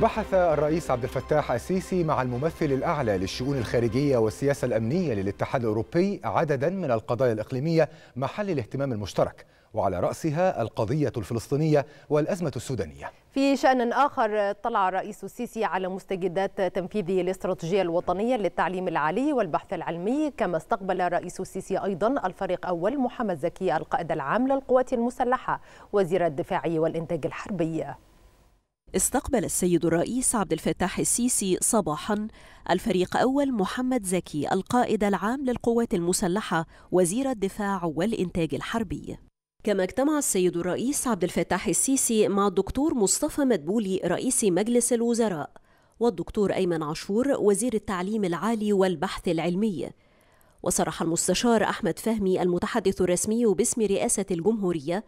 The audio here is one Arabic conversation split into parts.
بحث الرئيس عبد الفتاح السيسي مع الممثل الأعلى للشؤون الخارجية والسياسة الأمنية للاتحاد الأوروبي عددا من القضايا الإقليمية محل الاهتمام المشترك وعلى رأسها القضية الفلسطينية والأزمة السودانية في شأن آخر طلع الرئيس السيسي على مستجدات تنفيذ الاستراتيجية الوطنية للتعليم العالي والبحث العلمي كما استقبل الرئيس السيسي أيضا الفريق أول محمد زكي القائد العام للقوات المسلحة وزير الدفاع والإنتاج الحربي استقبل السيد الرئيس عبد الفتاح السيسي صباحا الفريق أول محمد زكي القائد العام للقوات المسلحة وزير الدفاع والإنتاج الحربي كما اجتمع السيد الرئيس عبد الفتاح السيسي مع الدكتور مصطفى مدبولي رئيس مجلس الوزراء والدكتور أيمن عاشور وزير التعليم العالي والبحث العلمي وصرح المستشار أحمد فهمي المتحدث الرسمي باسم رئاسة الجمهورية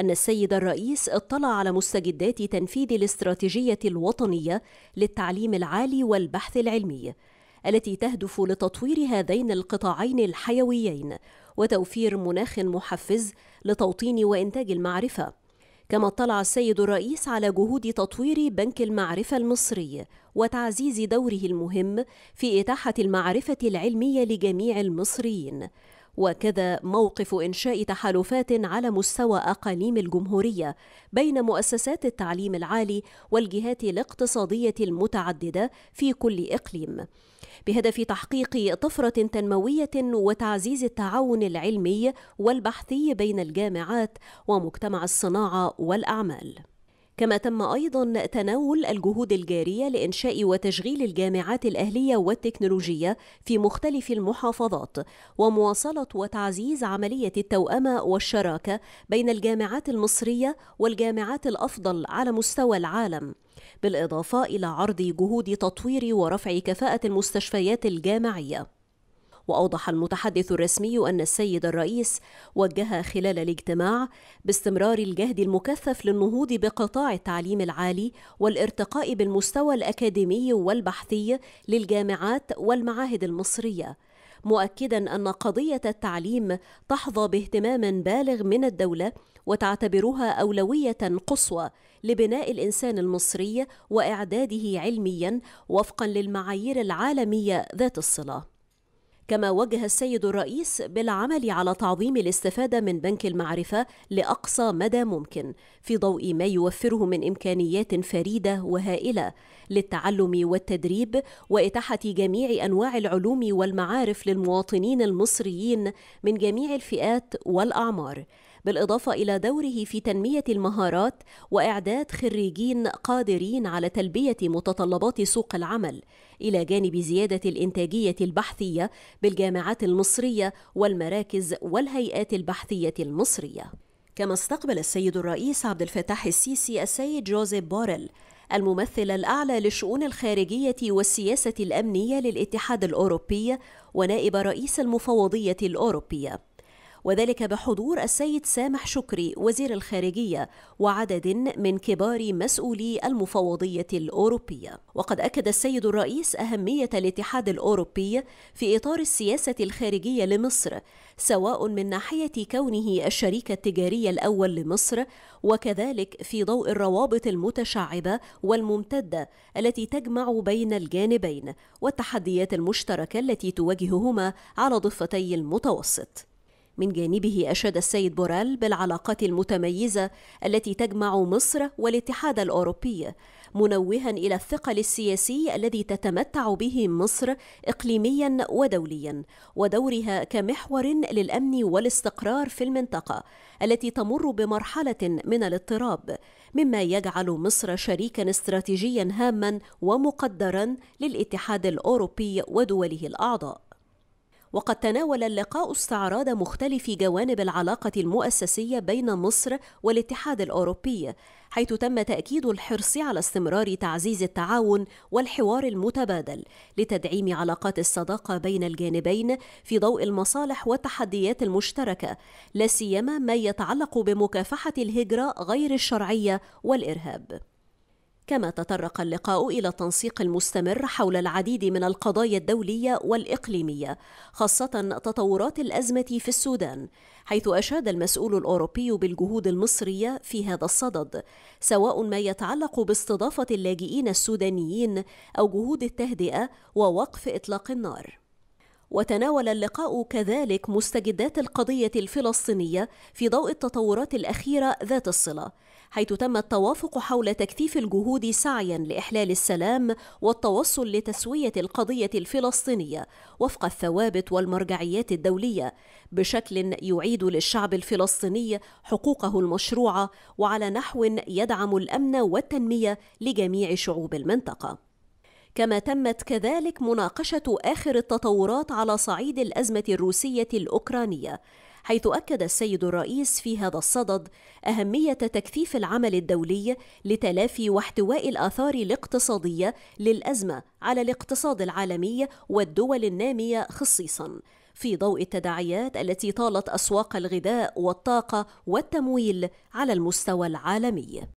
أن السيد الرئيس اطلع على مستجدات تنفيذ الاستراتيجية الوطنية للتعليم العالي والبحث العلمي التي تهدف لتطوير هذين القطاعين الحيويين وتوفير مناخ محفز لتوطين وإنتاج المعرفة كما اطلع السيد الرئيس على جهود تطوير بنك المعرفة المصري وتعزيز دوره المهم في إتاحة المعرفة العلمية لجميع المصريين وكذا موقف إنشاء تحالفات على مستوى أقاليم الجمهورية بين مؤسسات التعليم العالي والجهات الاقتصادية المتعددة في كل إقليم بهدف تحقيق طفرة تنموية وتعزيز التعاون العلمي والبحثي بين الجامعات ومجتمع الصناعة والأعمال كما تم أيضا تناول الجهود الجارية لإنشاء وتشغيل الجامعات الأهلية والتكنولوجية في مختلف المحافظات ومواصلة وتعزيز عملية التوأمة والشراكة بين الجامعات المصرية والجامعات الأفضل على مستوى العالم بالإضافة إلى عرض جهود تطوير ورفع كفاءة المستشفيات الجامعية وأوضح المتحدث الرسمي أن السيد الرئيس وجه خلال الاجتماع باستمرار الجهد المكثف للنهوض بقطاع التعليم العالي والارتقاء بالمستوى الأكاديمي والبحثي للجامعات والمعاهد المصرية مؤكدا ان قضيه التعليم تحظى باهتمام بالغ من الدوله وتعتبرها اولويه قصوى لبناء الانسان المصري واعداده علميا وفقا للمعايير العالميه ذات الصله كما وجه السيد الرئيس بالعمل على تعظيم الاستفادة من بنك المعرفة لأقصى مدى ممكن في ضوء ما يوفره من إمكانيات فريدة وهائلة للتعلم والتدريب وإتاحة جميع أنواع العلوم والمعارف للمواطنين المصريين من جميع الفئات والأعمار بالإضافة إلى دوره في تنمية المهارات وإعداد خريجين قادرين على تلبية متطلبات سوق العمل إلى جانب زيادة الإنتاجية البحثية بالجامعات المصرية والمراكز والهيئات البحثية المصرية كما استقبل السيد الرئيس عبد الفتاح السيسي السيد جوزيف بوريل الممثل الأعلى للشؤون الخارجية والسياسة الأمنية للاتحاد الأوروبي ونائب رئيس المفوضية الأوروبية وذلك بحضور السيد سامح شكري وزير الخارجية وعدد من كبار مسؤولي المفوضية الأوروبية وقد أكد السيد الرئيس أهمية الاتحاد الأوروبي في إطار السياسة الخارجية لمصر سواء من ناحية كونه الشريك التجاري الأول لمصر وكذلك في ضوء الروابط المتشعبة والممتدة التي تجمع بين الجانبين والتحديات المشتركة التي تواجههما على ضفتي المتوسط من جانبه أشاد السيد بورال بالعلاقات المتميزة التي تجمع مصر والاتحاد الأوروبي منوها إلى الثقل السياسي الذي تتمتع به مصر إقليميا ودوليا ودورها كمحور للأمن والاستقرار في المنطقة التي تمر بمرحلة من الاضطراب مما يجعل مصر شريكا استراتيجيا هاما ومقدرا للاتحاد الأوروبي ودوله الأعضاء وقد تناول اللقاء استعراض مختلف جوانب العلاقة المؤسسية بين مصر والاتحاد الأوروبي حيث تم تأكيد الحرص على استمرار تعزيز التعاون والحوار المتبادل لتدعيم علاقات الصداقة بين الجانبين في ضوء المصالح والتحديات المشتركة لا سيما ما يتعلق بمكافحة الهجرة غير الشرعية والإرهاب كما تطرق اللقاء إلى التنسيق المستمر حول العديد من القضايا الدولية والإقليمية خاصة تطورات الأزمة في السودان حيث أشاد المسؤول الأوروبي بالجهود المصرية في هذا الصدد سواء ما يتعلق باستضافة اللاجئين السودانيين أو جهود التهدئة ووقف إطلاق النار وتناول اللقاء كذلك مستجدات القضية الفلسطينية في ضوء التطورات الأخيرة ذات الصلة حيث تم التوافق حول تكثيف الجهود سعيا لإحلال السلام والتوصل لتسوية القضية الفلسطينية وفق الثوابت والمرجعيات الدولية بشكل يعيد للشعب الفلسطيني حقوقه المشروعة وعلى نحو يدعم الأمن والتنمية لجميع شعوب المنطقة. كما تمت كذلك مناقشه اخر التطورات على صعيد الازمه الروسيه الاوكرانيه حيث أكد السيد الرئيس في هذا الصدد أهمية تكثيف العمل الدولي لتلافي واحتواء الآثار الاقتصادية للأزمة على الاقتصاد العالمي والدول النامية خصيصاً في ضوء التداعيات التي طالت أسواق الغذاء والطاقة والتمويل على المستوى العالمي